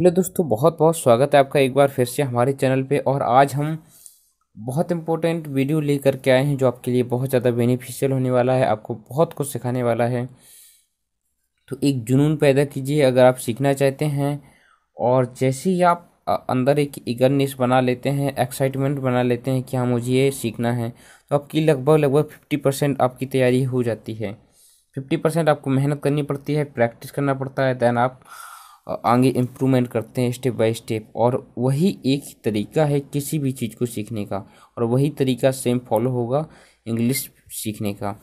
hello दोस्तों बहुत बहुत स्वागत है आपका एक बार फिर से हमारे चैनल पे और आज हम बहुत इम्पोर्टेंट वीडियो ले के आए हैं जो आपके लिए बहुत ज़्यादा बेनिफिशियल होने वाला है आपको बहुत कुछ सिखाने वाला है तो एक जुनून पैदा कीजिए अगर आप सीखना चाहते हैं और जैसे ही आप अंदर एक इगरनेस बना लेते हैं एक्साइटमेंट बना लेते हैं कि हाँ मुझे ये सीखना है तो आपकी लगभग लगभग फिफ्टी परसेंट आपकी तैयारी हो जाती है फिफ्टी परसेंट आपको मेहनत करनी पड़ती है प्रैक्टिस करना पड़ता है दैन आप आगे इम्प्रूवमेंट करते हैं स्टेप बाय स्टेप और वही एक तरीका है किसी भी चीज़ को सीखने का और वही तरीका सेम फॉलो होगा इंग्लिश सीखने का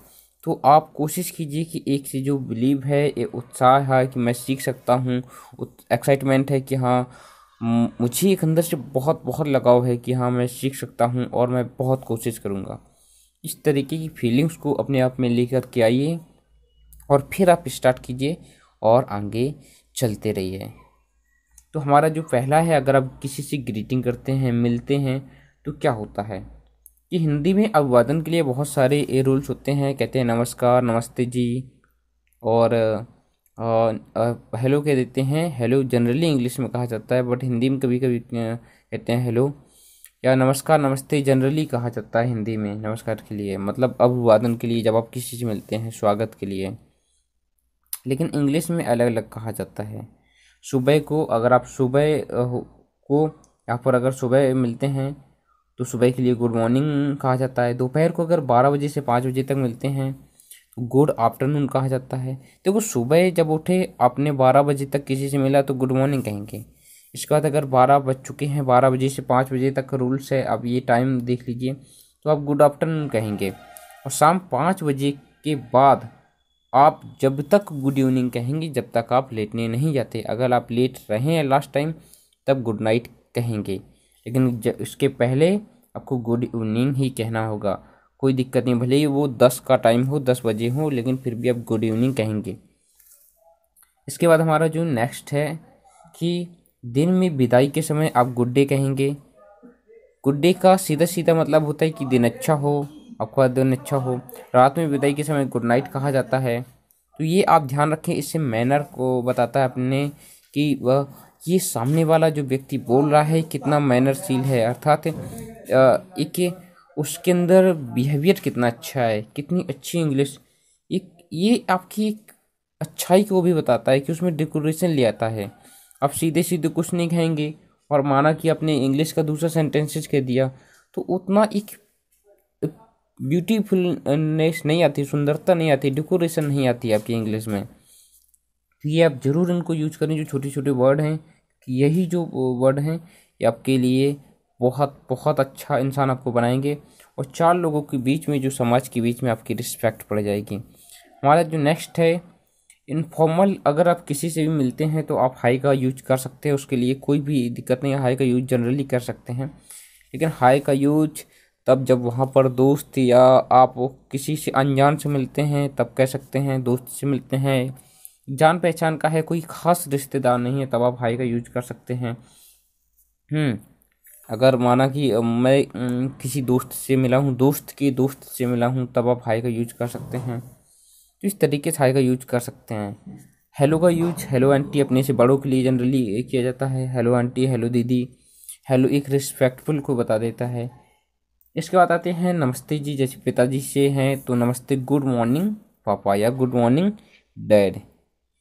तो आप कोशिश कीजिए कि एक से जो बिलीव है ये उत्साह है कि मैं सीख सकता हूँ एक्साइटमेंट है कि हाँ मुझे एक अंदर से बहुत बहुत लगाव है कि हाँ मैं सीख सकता हूँ और मैं बहुत कोशिश करूँगा इस तरीके की फीलिंग्स को अपने आप में लेकर के आइए और फिर आप स्टार्ट कीजिए और आगे चलते रहिए तो हमारा जो पहला है अगर आप किसी से ग्रीटिंग करते हैं मिलते हैं तो क्या होता है कि हिंदी में अभिवादन के लिए बहुत सारे ए रूल्स होते हैं कहते हैं नमस्कार नमस्ते जी और हेलो कह देते हैं हेलो जनरली इंग्लिश में कहा जाता है बट हिंदी में कभी कभी कहते हैं हेलो या नमस्कार नमस्ते जनरली कहा जाता है हिंदी में नमस्कार के लिए मतलब अभिवादन के लिए जब आप किसी से मिलते हैं स्वागत के लिए लेकिन इंग्लिश में अलग अलग कहा जाता है सुबह को अगर आप सुबह को यहाँ पर अगर सुबह मिलते हैं तो सुबह के लिए गुड मॉर्निंग कहा जाता है दोपहर को अगर बारह बजे से पाँच बजे तक मिलते हैं तो गुड आफ्टरनून कहा जाता है देखो सुबह जब उठे आपने बारह बजे तक किसी से मिला तो गुड मॉर्निंग कहेंगे इसके बाद अगर बारह बज चुके हैं बारह बजे से पाँच बजे तक रूल्स है आप ये टाइम देख लीजिए तो आप गुड आफ्टरनून कहेंगे और शाम पाँच बजे के बाद आप जब तक गुड इवनिंग कहेंगे जब तक आप लेटने नहीं जाते अगर आप लेट रहे हैं लास्ट टाइम तब गुड नाइट कहेंगे लेकिन उसके पहले आपको गुड इवनिंग ही कहना होगा कोई दिक्कत नहीं भले ही वो दस का टाइम हो दस बजे हो लेकिन फिर भी आप गुड इवनिंग कहेंगे इसके बाद हमारा जो नेक्स्ट है कि दिन में विदाई के समय आप गुड डे कहेंगे गुड डे का सीधा सीधा मतलब होता है कि दिन अच्छा हो आपका दिन अच्छा हो रात में विदाई के समय गुड नाइट कहा जाता है तो ये आप ध्यान रखें इससे मैनर को बताता है अपने कि वह ये सामने वाला जो व्यक्ति बोल रहा है कितना मैनरशील है अर्थात एक उसके अंदर बिहेवियर कितना अच्छा है कितनी अच्छी इंग्लिश एक ये आपकी एक अच्छाई को भी बताता है कि उसमें डेकोरेशन ले आता है आप सीधे सीधे कुछ नहीं कहेंगे और माना कि आपने इंग्लिश का दूसरा सेंटेंसेज कह दिया तो उतना एक ब्यूटीफुलनेस uh, नहीं आती सुंदरता नहीं आती डेकोरेशन नहीं आती आपकी इंग्लिश में तो ये आप ज़रूर इनको यूज करें जो छोटे छोटे वर्ड हैं यही जो वर्ड हैं ये आपके लिए बहुत बहुत अच्छा इंसान आपको बनाएंगे और चार लोगों के बीच में जो समाज के बीच में आपकी रिस्पेक्ट पड़ जाएगी हमारा जो नेक्स्ट है इनफॉर्मल अगर आप किसी से भी मिलते हैं तो आप हाई का यूज कर सकते हैं उसके लिए कोई भी दिक्कत नहीं हाई का यूज जनरली कर सकते हैं लेकिन हाई का यूज तब जब वहाँ पर दोस्त या आप किसी से अनजान से मिलते हैं तब कह सकते हैं दोस्त से मिलते हैं जान पहचान का है कोई ख़ास रिश्तेदार नहीं है तब आप हाई का यूज कर सकते हैं हम्म, अगर माना कि मैं किसी दोस्त से मिला हूँ दोस्त के दोस्त से मिला हूँ तब आप हाई का यूज कर सकते हैं तो इस तरीके से हाई का यूज कर सकते हैं हेलो का यूज हेलो आंटी अपने से बड़ों के लिए जनरली किया जाता है हेलो आंटी हेलो दीदी हेलो एक रिस्पेक्टफुल को बता देता है इसके बाद आते हैं नमस्ते जी जैसे पिताजी से हैं तो नमस्ते गुड मॉर्निंग पापा या गुड मॉर्निंग डैड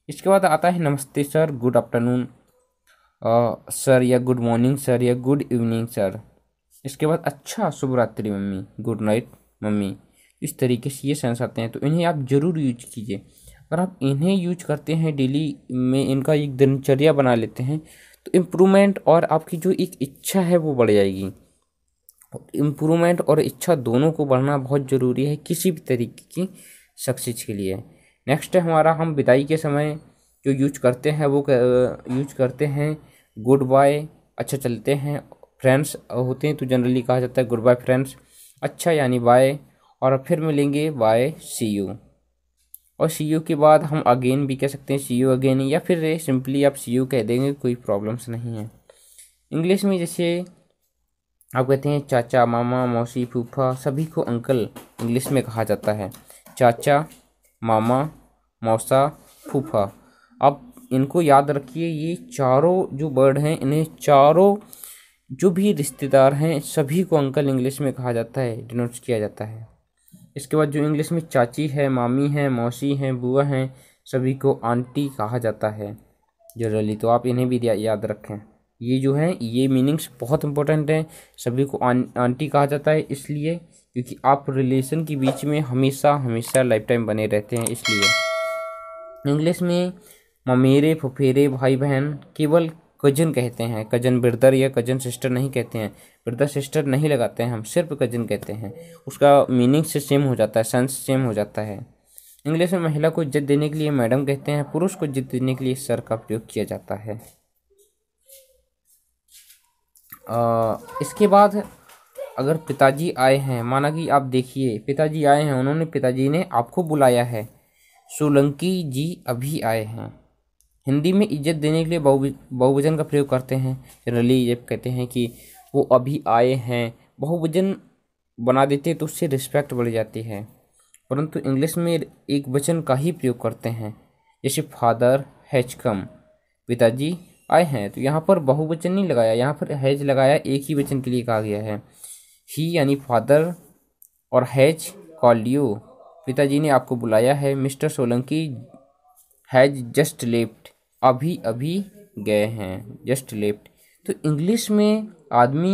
इसके बाद आता है नमस्ते सर गुड आफ्टरनून सर या गुड मॉर्निंग सर या गुड इवनिंग सर इसके बाद अच्छा शुभ रात्रि मम्मी गुड नाइट मम्मी इस तरीके से ये सेंस आते हैं तो इन्हें आप ज़रूर यूज कीजिए अगर आप इन्हें यूज करते हैं डेली में इनका एक दिनचर्या बना लेते हैं तो इम्प्रूवमेंट और आपकी जो एक इच्छा है वो बढ़ जाएगी इम्प्रूवमेंट और इच्छा दोनों को बढ़ना बहुत ज़रूरी है किसी भी तरीके की सक्सेस के लिए नेक्स्ट है हमारा हम विदाई के समय जो यूज करते हैं वो यूज करते हैं गुड बाय अच्छा चलते हैं फ्रेंड्स होते हैं तो जनरली कहा जाता है गुड बाय फ्रेंड्स अच्छा यानी बाय और फिर मिलेंगे बाय सी यू और सी यू के बाद हम अगेन भी कह सकते हैं सी यू अगेन या फिर सिंपली आप सी यू कह देंगे कोई प्रॉब्लम्स नहीं है इंग्लिश में जैसे आप कहते हैं चाचा मामा मौसी फूफा सभी को अंकल इंग्लिश में कहा जाता है चाचा मामा मौसा फूफा अब इनको याद रखिए ये चारों जो वर्ड हैं इन्हें चारों जो भी रिश्तेदार हैं सभी को अंकल इंग्लिश में कहा जाता है डिनोट किया जाता है इसके बाद जो इंग्लिश में चाची है मामी है मौसी हैं बुआ हैं सभी को आंटी कहा जाता है जनरली तो आप इन्हें भी याद रखें ये जो है ये मीनिंग्स बहुत इंपॉर्टेंट हैं सभी को आंटी कहा जाता है इसलिए क्योंकि आप रिलेशन के बीच में हमेशा हमेशा लाइफ टाइम बने रहते हैं इसलिए इंग्लिश में ममेरे फुफेरे भाई बहन केवल कजन कहते हैं कजन ब्रदर या कजन सिस्टर नहीं कहते हैं ब्रदर सिस्टर नहीं लगाते हैं हम सिर्फ कजन कहते हैं उसका मीनिंग से सेम हो जाता है सेंस सेम हो जाता है इंग्लिश में महिला को इज्जत देने के लिए मैडम कहते हैं पुरुष को इज्जत देने के लिए सर का प्रयोग किया जाता है इसके बाद अगर पिताजी आए हैं माना कि आप देखिए पिताजी आए हैं उन्होंने पिताजी ने आपको बुलाया है सोलंकी जी अभी आए हैं हिंदी में इज्जत देने के लिए बहुवचन का प्रयोग करते हैं जनरली ये कहते हैं कि वो अभी आए हैं बहुवचन बना देते तो उससे रिस्पेक्ट बढ़ जाती है परंतु इंग्लिश में एक वचन का ही प्रयोग करते हैं जैसे फादर हैचकम पिताजी आए हैं तो यहाँ पर बहुवचन नहीं लगाया यहाँ पर हैज लगाया एक ही वचन के लिए कहा गया है ही यानी फादर और हैज कॉल यू पिताजी ने आपको बुलाया है mister Solanki has just left अभी अभी गए हैं जस्ट लेफ्ट तो इंग्लिश में आदमी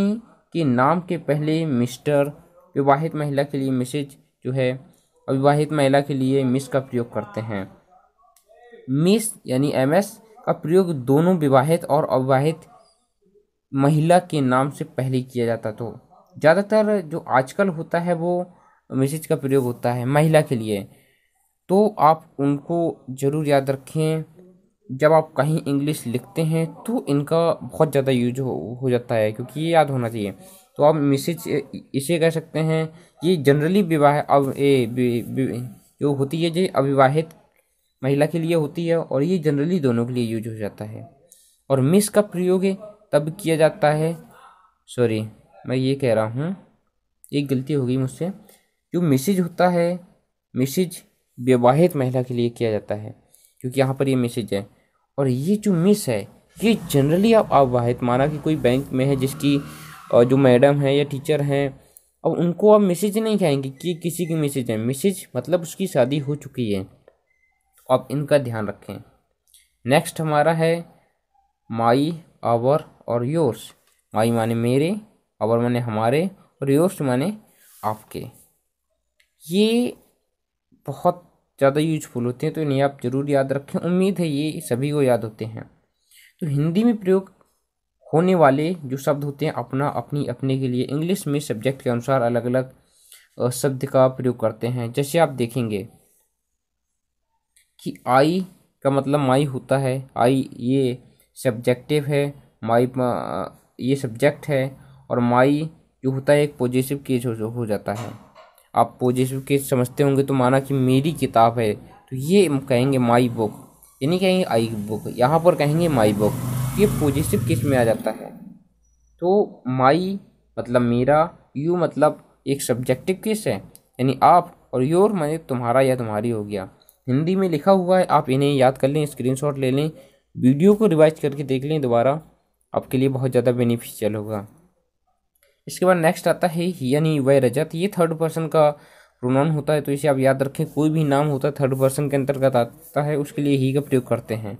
के नाम के पहले मिस्टर विवाहित महिला के लिए मिसेज जो है अविवाहित महिला के लिए मिस का प्रयोग करते हैं मिस यानी एम एस का प्रयोग दोनों विवाहित और अविवाहित महिला के नाम से पहले किया जाता तो ज़्यादातर जो आजकल होता है वो मैसेज का प्रयोग होता है महिला के लिए तो आप उनको ज़रूर याद रखें जब आप कहीं इंग्लिश लिखते हैं तो इनका बहुत ज़्यादा यूज हो, हो जाता है क्योंकि ये याद होना चाहिए तो आप मैसेज इसे कह सकते हैं ये जनरली विवाह अब ए, बि, बि, जो होती है जो अविवाहित महिला के लिए होती है और ये जनरली दोनों के लिए यूज हो जाता है और मिस का प्रयोग तब किया जाता है सॉरी मैं ये कह रहा हूँ एक गलती होगी मुझसे जो मिसिज होता है मिसिज विवाहित महिला के लिए किया जाता है क्योंकि यहाँ पर ये मिसिज है और ये जो मिस है ये जनरली आप अविवाहित माना कि कोई बैंक में है जिसकी जो मैडम है या टीचर हैं अब उनको आप मैसेज नहीं कहेंगे कि किसी की मैसेज है मैसेज मतलब उसकी शादी हो चुकी है आप इनका ध्यान रखें नेक्स्ट हमारा है माई आवर और योर्स माई माने मेरे आवर माने हमारे और योर्स माने आपके ये बहुत ज़्यादा यूजफुल होते हैं तो इन्हें आप ज़रूर याद रखें उम्मीद है ये सभी को याद होते हैं तो हिंदी में प्रयोग होने वाले जो शब्द होते हैं अपना अपनी अपने के लिए इंग्लिश में सब्जेक्ट के अनुसार अलग अलग शब्द का प्रयोग करते हैं जैसे आप देखेंगे कि आई का मतलब माई होता है आई ये सब्जेक्टिव है माई uh, ये सब्जेक्ट है और माई जो होता है एक पॉजिटिव केस हो, हो जाता है आप पॉजिटिव केस समझते होंगे तो माना कि मेरी किताब है तो ये कहेंगे माई बुक ये नहीं कहेंगे आई बुक यहाँ पर कहेंगे माई बुक ये पॉजिटिव केस में आ जाता है तो माई मतलब मेरा यू मतलब एक सब्जेक्टिव केस है यानी आप और योर मैंने तुम्हारा या तुम्हारी हो गया हिंदी में लिखा हुआ है आप इन्हें याद कर लें स्क्रीनशॉट ले लें वीडियो को रिवाइज करके देख लें दोबारा आपके लिए बहुत ज़्यादा बेनिफिशियल होगा इसके बाद नेक्स्ट आता है यानी वह रजत ये थर्ड पर्सन का प्रोनाउन होता है तो इसे आप याद रखें कोई भी नाम होता है थर्ड पर्सन के अंतर्गत आता है उसके लिए ही का प्रयोग करते हैं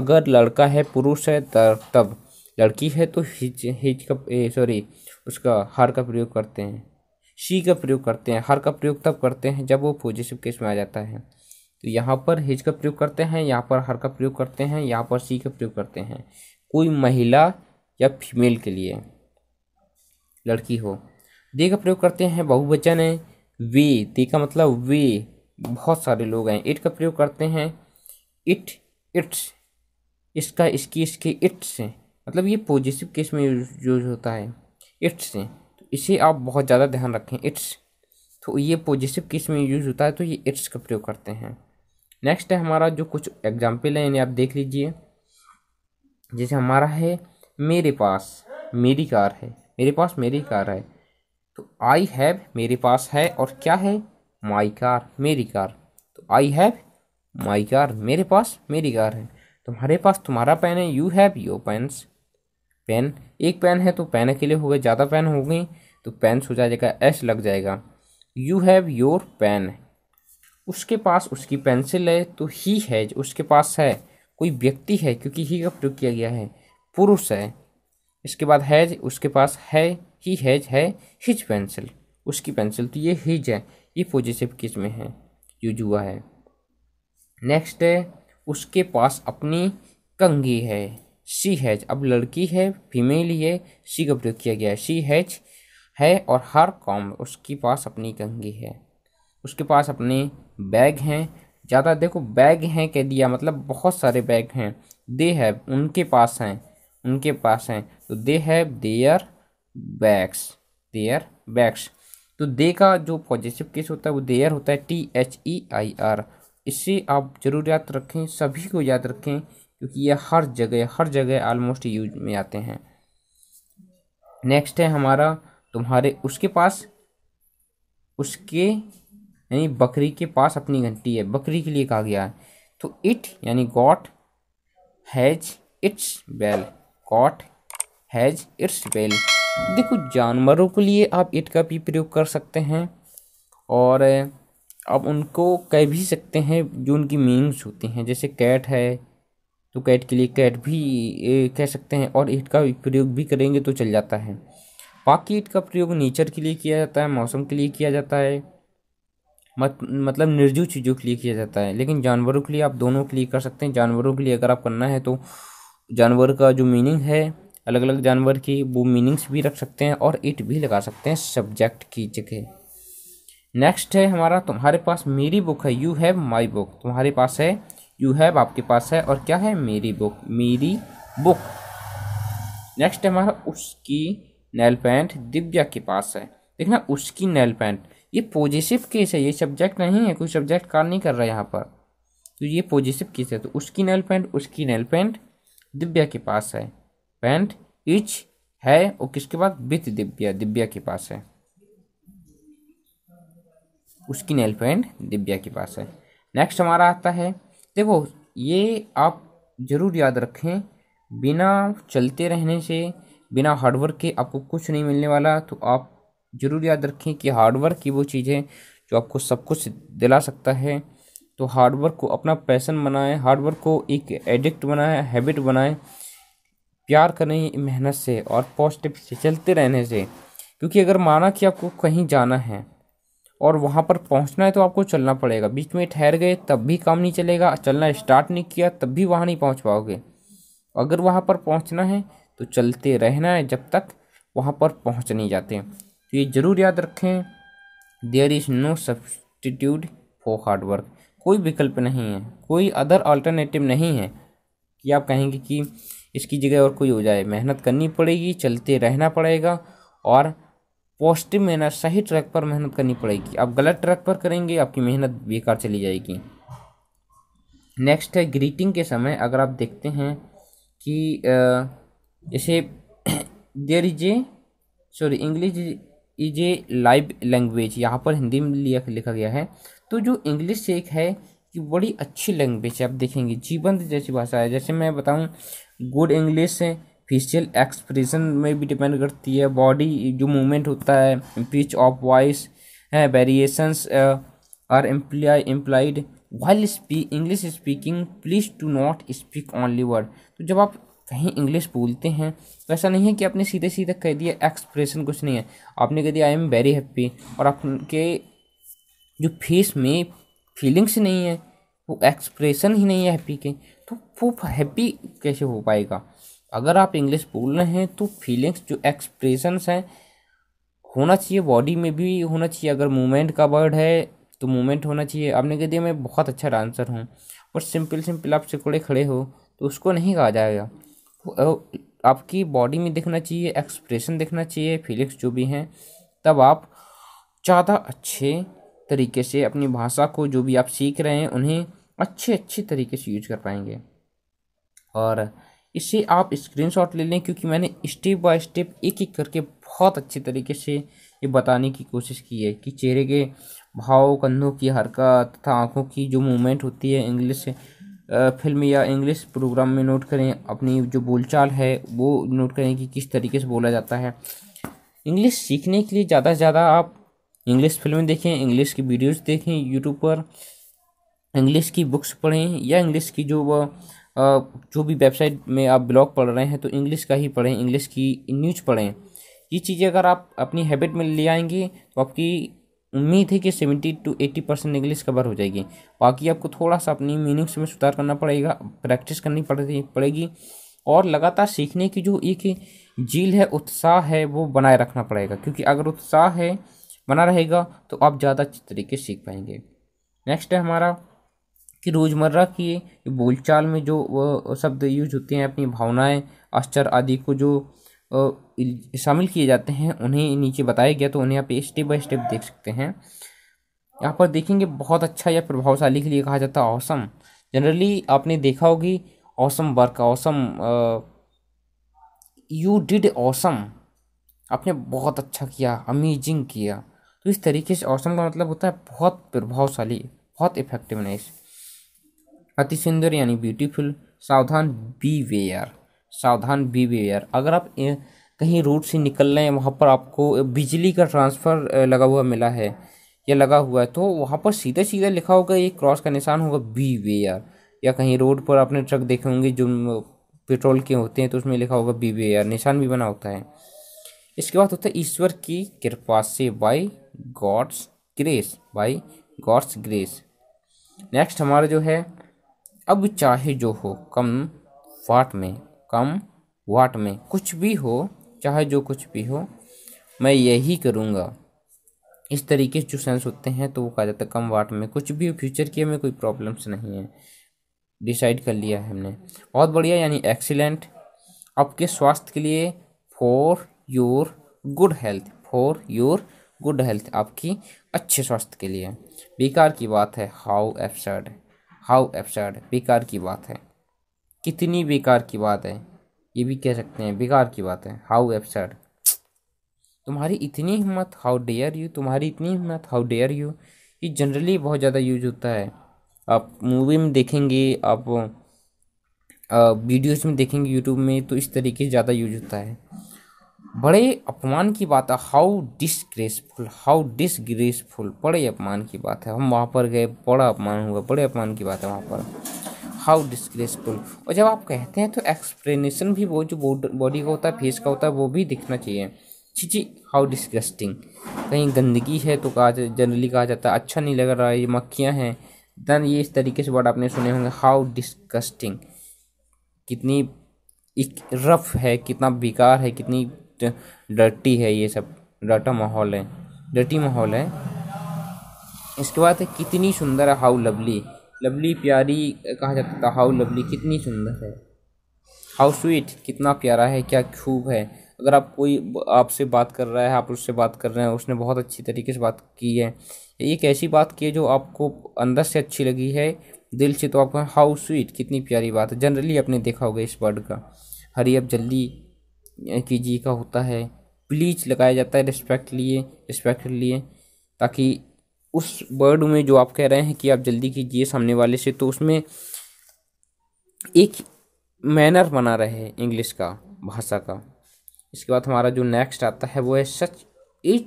अगर लड़का है पुरुष है तब लड़की है तो हिच हिच का सॉरी उसका हर का प्रयोग करते हैं शी का प्रयोग करते हैं हर का प्रयोग तब करते हैं जब वो पॉजिटिव केस में आ जाता है तो यहाँ पर हिज का प्रयोग करते हैं यहाँ पर हर का प्रयोग करते हैं यहाँ पर सी का प्रयोग करते हैं कोई महिला या फीमेल के लिए लड़की हो दे का प्रयोग करते हैं बहुवचन है वे दे का मतलब वे बहुत सारे लोग हैं इट का प्रयोग करते हैं इट इट्स इसका इसकी इसके इट्स हैं मतलब ये पॉजिटिव केस में यूज होता है इट्स से तो इसे आप बहुत ज़्यादा ध्यान रखें इट्स तो ये पॉजिटिव केस में यूज होता है तो ये इट्स का प्रयोग करते हैं नेक्स्ट है हमारा जो कुछ एग्जाम्पल है इन्हें आप देख लीजिए जैसे हमारा है मेरे पास मेरी कार है मेरे पास मेरी कार है तो आई हैव मेरे पास है और क्या है माई कार मेरी कार तो आई हैव माई कार मेरे पास मेरी कार है तुम्हारे पास तुम्हारा पेन है you have your pens pen एक पेन है तो पेन अकेले हो गए ज़्यादा पेन हो गई तो पेन्स हो जाएगा एस लग जाएगा यू हैव योर पेन उसके पास उसकी पेंसिल है तो ही है जो उसके पास है कोई व्यक्ति है क्योंकि ही का प्रयोग किया गया है पुरुष है इसके बाद हैज उसके पास है ही हैज है हिज पेंसिल उसकी पेंसिल तो ये हिज है ये पॉजिटिव किस में है यूज हुआ है नेक्स्ट है उसके पास अपनी कंगी है सी हैज अब लड़की है फीमेल ही है सी का प्रयोग किया गया है सी हैज है और हर कॉम उसके पास अपनी कंगी है उसके पास अपने बैग हैं ज़्यादा देखो बैग हैं कह दिया मतलब बहुत सारे बैग हैं दे हैव उनके पास हैं उनके पास हैं तो they have their bags their bags तो दे का जो पॉजिटिव केस होता है वो देयर होता है T H E I R इससे आप जरूर याद रखें सभी को याद रखें क्योंकि ये हर जगह हर जगह आलमोस्ट यूज में आते हैं नेक्स्ट है हमारा तुम्हारे उसके पास उसके यानी बकरी के पास अपनी घंटी है बकरी के लिए कहा गया है तो इट यानी got has its bell got has its bell देखो जानवरों के लिए आप इट का भी प्रयोग कर सकते हैं और आप उनको कह भी सकते हैं जो उनकी मीनिंग्स होती हैं जैसे कैट है तो कैट के लिए कैट भी कह सकते हैं और इट का प्रयोग भी करेंगे तो चल जाता है बाकी इट का प्रयोग नेचर के लिए किया जाता है मौसम के लिए किया जाता है मत मतलब निर्जीव चीज़ों के लिए किया जाता है लेकिन जानवरों के लिए आप दोनों के लिए कर सकते हैं जानवरों के लिए अगर आप करना है तो जानवर का जो मीनिंग है अलग अलग जानवर की वो मीनिंग्स भी रख सकते हैं और इट भी लगा सकते हैं सब्जेक्ट की जगह नेक्स्ट है हमारा तुम्हारे पास मेरी बुक है यू हैव माई बुक तुम्हारे पास है यू हैव आपके पास है और क्या है मेरी बुक मेरी बुक नेक्स्ट है हमारा उसकी नेल पैंट दिव्या के पास है देखना उसकी नेल पैंट ये पॉजिटिव केस है ये सब्जेक्ट नहीं है कोई सब्जेक्ट कार नहीं कर रहा है यहाँ पर तो ये पॉजिटिव केस है तो उसकी नेल पैंट उसकी नेल पैंट दिव्या के पास है पैंट इच है और किसके पास विथ दिव्या दिव्या के पास है उसकी नेल पैंट दिव्या के पास है नेक्स्ट हमारा आता है देखो ये आप ज़रूर याद रखें बिना चलते रहने से बिना हार्डवर्क के आपको कुछ नहीं मिलने वाला तो आप ज़रूर याद रखें कि हार्डवर्क की वो चीज़ें जो आपको सब कुछ दिला सकता है तो हार्डवर्क को अपना पैसन बनाएं हार्डवर्क को एक एडिक्ट बनाएं हैबिट बनाएं प्यार करें मेहनत से और पॉजिटिव से चलते रहने से क्योंकि अगर माना कि आपको कहीं जाना है और वहाँ पर पहुँचना है तो आपको चलना पड़ेगा बीच में ठहर गए तब भी काम नहीं चलेगा चलना स्टार्ट नहीं किया तब भी वहाँ नहीं पहुँच पाओगे अगर वहाँ पर पहुँचना है तो चलते रहना है जब तक वहाँ पर पहुँच नहीं जाते तो ये ज़रूर याद रखें there is no substitute for hard work कोई विकल्प नहीं है कोई अदर अल्टरनेटिव नहीं है कि आप कहेंगे कि इसकी जगह और कोई हो जाए मेहनत करनी पड़ेगी चलते रहना पड़ेगा और पॉजिटिव मेहनत सही ट्रैक पर मेहनत करनी पड़ेगी आप गलत ट्रैक पर करेंगे आपकी मेहनत बेकार चली जाएगी नेक्स्ट है ग्रीटिंग के समय अगर आप देखते हैं कि जैसे there is a sorry English is a live language यहाँ पर हिंदी में लिखा गया है तो जो इंग्लिश से एक है कि बड़ी अच्छी लैंग्वेज है आप देखेंगे जीवंत जैसी भाषा है जैसे मैं बताऊँ गुड इंग्लिश फेशियल एक्सप्रेशन में भी डिपेंड करती है बॉडी जो मूवमेंट होता है पिच ऑफ वॉइस है variations are employ employed while स्पी English speaking please to not speak only word तो जब आप कहीं इंग्लिश बोलते हैं ऐसा नहीं है कि आपने सीधे सीधे कह दिया एक्सप्रेशन कुछ नहीं है आपने कह दिया आई एम वेरी हैप्पी और आपके जो फेस में फीलिंग्स नहीं है वो एक्सप्रेशन ही नहीं है हैप्पी के तो वो हैप्पी कैसे हो पाएगा अगर आप इंग्लिश बोल रहे हैं तो फीलिंग्स जो एक्सप्रेशंस हैं होना चाहिए बॉडी में भी होना चाहिए अगर मूवमेंट का वर्ड है तो मूवमेंट होना चाहिए आपने कह दिया मैं बहुत अच्छा डांसर हूँ और सिंपल सिंपल आप सिकुड़े खड़े हो तो उसको नहीं कहा जाएगा आपकी बॉडी में दिखना चाहिए एक्सप्रेशन दिखना चाहिए फीलिंग्स जो भी हैं तब आप ज़्यादा अच्छे तरीके से अपनी भाषा को जो भी आप सीख रहे हैं उन्हें अच्छे अच्छे तरीके से यूज कर पाएंगे और इसे आप स्क्रीनशॉट ले लें क्योंकि मैंने स्टेप बाय स्टेप एक एक करके बहुत अच्छे तरीके से ये बताने की कोशिश की है कि चेहरे के भाव कंधों की हरकत तथा आँखों की जो मूवमेंट होती है इंग्लिश फिल्म या इंग्लिश प्रोग्राम में नोट करें अपनी जो बोलचाल है वो नोट करें कि किस तरीके से बोला जाता है इंग्लिश सीखने के लिए ज़्यादा से ज़्यादा आप इंग्लिश फिल्में देखें इंग्लिश की वीडियोस देखें यूट्यूब पर इंग्लिश की बुक्स पढ़ें या इंग्लिश की जो जो भी वेबसाइट में आप ब्लॉग पढ़ रहे हैं तो इंग्लिश का ही पढ़ें इंग्लिश की न्यूज पढ़ें ये चीज़ें अगर आप अपनी हैबिट में ले आएंगे तो आपकी उम्मीद है कि seventy to eighty percent English cover हो जाएगी बाकी आपको थोड़ा सा अपनी मीनिंग्स में सुधार करना पड़ेगा प्रैक्टिस करनी पड़े, पड़ेगी और लगातार सीखने की जो एक झील है उत्साह है वो बनाए रखना पड़ेगा क्योंकि अगर उत्साह है बना रहेगा तो आप ज़्यादा अच्छे तरीके सीख पाएंगे नेक्स्ट है हमारा कि रोज़मर्रा की बोलचाल में जो शब्द यूज होते हैं अपनी भावनाएं आश्चर्य आदि को जो शामिल किए जाते हैं उन्हें नीचे बताया गया तो उन्हें आप स्टेप बाय स्टेप देख सकते हैं यहाँ पर देखेंगे बहुत अच्छा या प्रभावशाली के लिए कहा जाता है औसम जनरली आपने देखा होगी awesome work awesome you did awesome आपने बहुत अच्छा किया अमेजिंग किया तो इस तरीके से औसम का मतलब होता है बहुत प्रभावशाली बहुत इफेक्टिवनेस अति सुंदर यानी ब्यूटीफुल सावधान बी वेयर सावधान बी बिहेवियर अगर आप कहीं रूट से निकल रहे हैं वहाँ पर आपको बिजली का ट्रांसफ़र लगा हुआ मिला है या लगा हुआ है तो वहाँ पर सीधे सीधे लिखा होगा ये क्रॉस का निशान होगा बी वेयर या कहीं रोड पर आपने ट्रक देखे होंगे जो पेट्रोल के होते हैं तो उसमें लिखा होगा बी वेयर निशान भी बना होता है इसके बाद होता है ईश्वर की कृपा से by God's grace by God's grace next हमारा जो है अब चाहे जो हो कम फाट में कम वाट में कुछ भी हो चाहे जो कुछ भी हो मैं यही करूँगा इस तरीके से जो सेंस होते हैं तो वो कहा जाता है कम वाट में कुछ भी फ्यूचर के में कोई प्रॉब्लम्स नहीं है डिसाइड कर लिया है हमने बहुत बढ़िया यानी एक्सीलेंट आपके स्वास्थ्य के लिए for your good health for your good health आपकी अच्छे स्वास्थ्य के लिए बेकार की बात है हाउ एफसर्ड हाउ एफसर्ड बेकार की बात है कितनी बेकार की बात है ये भी कह सकते हैं बेकार की बात है हाउ एब्सर्ड तुम्हारी इतनी हिम्मत हाउ डेयर यू तुम्हारी इतनी हिम्मत हाउ डेयर यू ये जनरली बहुत ज़्यादा यूज होता है आप मूवी में देखेंगे आप वीडियोस में देखेंगे यूट्यूब में तो इस तरीके से ज़्यादा यूज होता है बड़े अपमान की बात है हाउ डिसग्रेसफुल हाउ डिसग्रेसफुल बड़े अपमान की बात है हम वहाँ पर गए बड़ा अपमान हुआ बड़े अपमान की बात है वहाँ पर हाउ डिस्ग्रेसफुल और जब आप कहते हैं तो एक्सप्लेनेशन भी वो जो बॉडी का होता है फेस का होता है वो भी दिखना चाहिए जी जी हाउ डिस्गस्टिंग कहीं गंदगी है तो कहा जनरली कहा जाता है अच्छा नहीं लग रहा है ये मक्खियाँ हैं दैन ये इस तरीके से वर्ड आपने सुने होंगे हाउ डिस्गस्टिंग कितनी रफ है कितना बेकार है कितनी डर्टी है ये सब डर्टा माहौल है डर्टी माहौल है इसके बाद कितनी सुंदर है हाउ लवली लवली प्यारी कहा जाता था हाउ लवली कितनी सुंदर है हाउ स्वीट कितना प्यारा है क्या खूब है अगर आप कोई आपसे बात कर रहा है आप उससे बात कर रहे हैं उसने बहुत अच्छी तरीके से बात की है एक ऐसी बात की है जो आपको अंदर से अच्छी लगी है दिल से तो आपको हाउ स्वीट कितनी प्यारी बात है जनरली आपने देखा होगा इस वर्ड का हरी अब जल्दी कीजिए का होता है प्लीज लगाया जाता है रिस्पेक्ट लिए रिस्पेक्ट लिए ताकि उस वर्ड में जो आप कह रहे हैं कि आप जल्दी कीजिए सामने वाले से तो उसमें एक मैनर बना रहे इंग्लिश का भाषा का इसके बाद हमारा जो नेक्स्ट आता है वो है सच is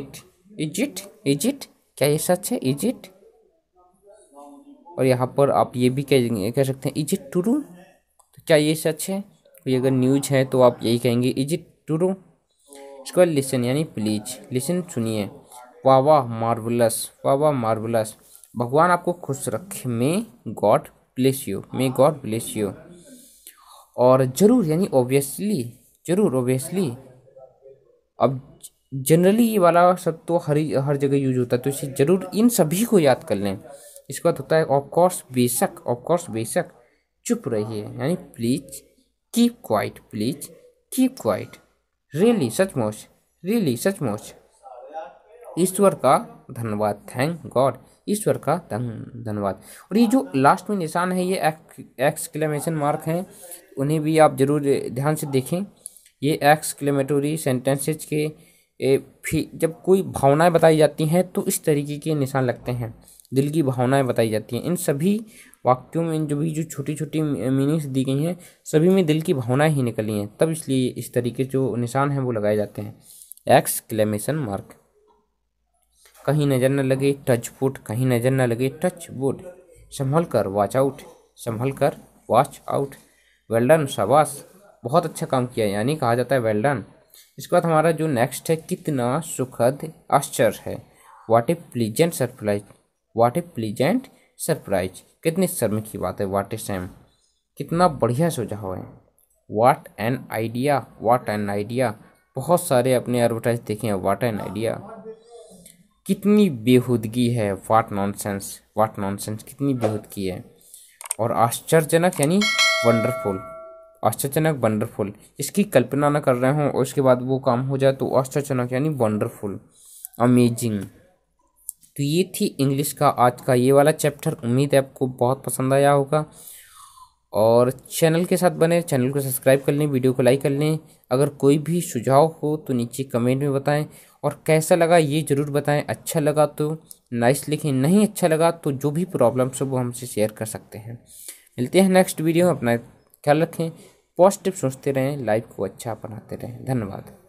it is it is it क्या ये सच है इज इट और यहाँ पर आप ये भी कह कह सकते हैं इज इट टू रू तो क्या ये सच है कोई अगर न्यूज है तो आप यही कहेंगे इज इट टू रू इसके बाद लिसन यानी प्लीज लिसन सुनिए वाह मार्वलस वाह मार्वलस भगवान आपको खुश रखे may God bless you may God bless you और ज़रूर यानी ऑब्वियसली ज़रूर ऑब्वियसली अब जनरली ये वाला शब्द तो हर हर जगह यूज होता है तो इसे ज़रूर इन सभी को याद कर लें इसके बाद होता है ऑफकोर्स बेशक ऑफकोर्स बेशक चुप रहिए यानी please keep quiet please keep quiet really सचमुच रियली सचमुच ईश्वर का धन्यवाद थैंक गॉड ईश्वर का धन्यवाद और ये जो लास्ट में निशान है ये एक्सक्लेमेशन मार्क हैं उन्हें भी आप जरूर ध्यान से देखें ये एक्सक्लेमेटोरी सेंटेंसेज के ए, जब कोई भावनाएं बताई जाती हैं तो इस तरीके के निशान लगते हैं दिल की भावनाएं बताई जाती हैं इन सभी वाक्यों में जो भी जो छोटी छोटी मीनिंग्स दी गई हैं सभी में दिल की भावनाएं ही निकली हैं तब इसलिए इस तरीके जो निशान हैं वो लगाए जाते हैं एक्सक्लेमेशन मार्क कहीं नज़र न लगे टच फुट कहीं नज़र न लगे टच बुड संभल कर वॉच आउट संभल कर वॉच आउट वेल्डन शाबाश बहुत अच्छा काम किया यानी कहा जाता है वेल्डन इसके बाद हमारा जो नेक्स्ट है कितना सुखद आश्चर्य है what a pleasant surprise what a pleasant surprise कितनी शर्म की बात है वाट ए सैम कितना बढ़िया सोचा हुआ है what an idea what an idea बहुत सारे अपने एडवर्टाइज देखे हैं वाट एन आइडिया कितनी बेहूदगी है वाट नॉनसेंस वाट नॉनसेंस कितनी बेहूदगी है और आश्चर्यजनक यानी वंडरफुल आश्चर्यजनक वंडरफुल इसकी कल्पना ना कर रहे हो और उसके बाद वो काम हो जाए तो आश्चर्यजनक यानी वंडरफुल अमेजिंग तो ये थी इंग्लिश का आज का ये वाला चैप्टर उम्मीद है आपको बहुत पसंद आया होगा और चैनल के साथ बने चैनल को सब्सक्राइब कर लें वीडियो को लाइक कर लें अगर कोई भी सुझाव हो तो नीचे कमेंट में बताएं और कैसा लगा ये ज़रूर बताएं अच्छा लगा तो नाइस लिखें नहीं अच्छा लगा तो जो भी प्रॉब्लम्स हो वो हमसे शेयर कर सकते हैं मिलते हैं नेक्स्ट वीडियो में अपना ख्याल रखें पॉजिटिव सोचते रहें लाइफ को अच्छा बनाते रहें धन्यवाद